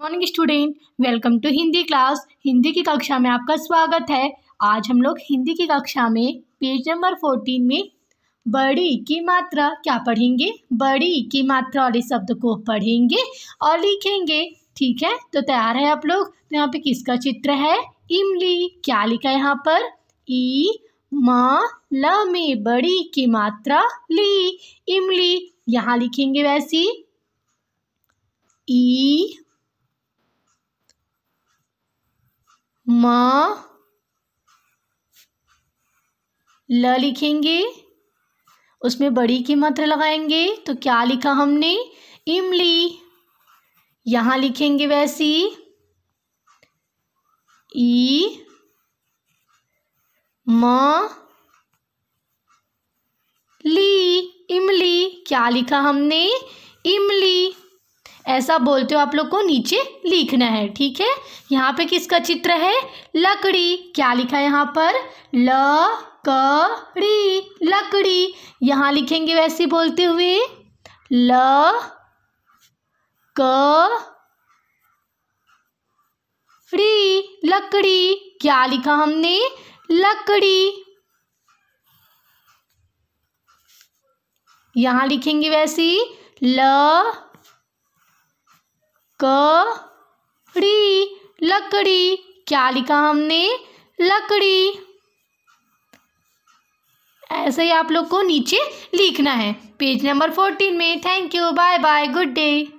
morning student welcome to Hindi class Hindi की कक्षा में आपका स्वागत है आज हम लोग हिंदी की कक्षा में पेज नंबर फोर्टीन में बड़ी की मात्रा क्या पढ़ेंगे बड़ी की मात्रा वाले शब्द को पढ़ेंगे और लिखेंगे ठीक है तो तैयार है आप लोग तो यहाँ पे किसका चित्र है इमली क्या लिखा है यहाँ पर ई म ल में बड़ी की मात्रा ली इमली यहाँ लिखेंगे वैसी ई म ल लिखेंगे उसमें बड़ी की मात्रा लगाएंगे तो क्या लिखा हमने इमली यहां लिखेंगे वैसी ई म ली इमली क्या लिखा हमने इमली ऐसा बोलते हो आप लोग को नीचे लिखना है ठीक है यहाँ पे किसका चित्र है लकड़ी क्या लिखा है यहाँ पर ल कड़ी लकड़ी यहाँ लिखेंगे वैसे बोलते हुए ल क फ्री लकड़ी क्या लिखा हमने लकड़ी यहाँ लिखेंगे वैसी ल कड़ी लकड़ी क्या लिखा हमने लकड़ी ऐसे ही आप लोग को नीचे लिखना है पेज नंबर फोर्टीन में thank you bye bye good day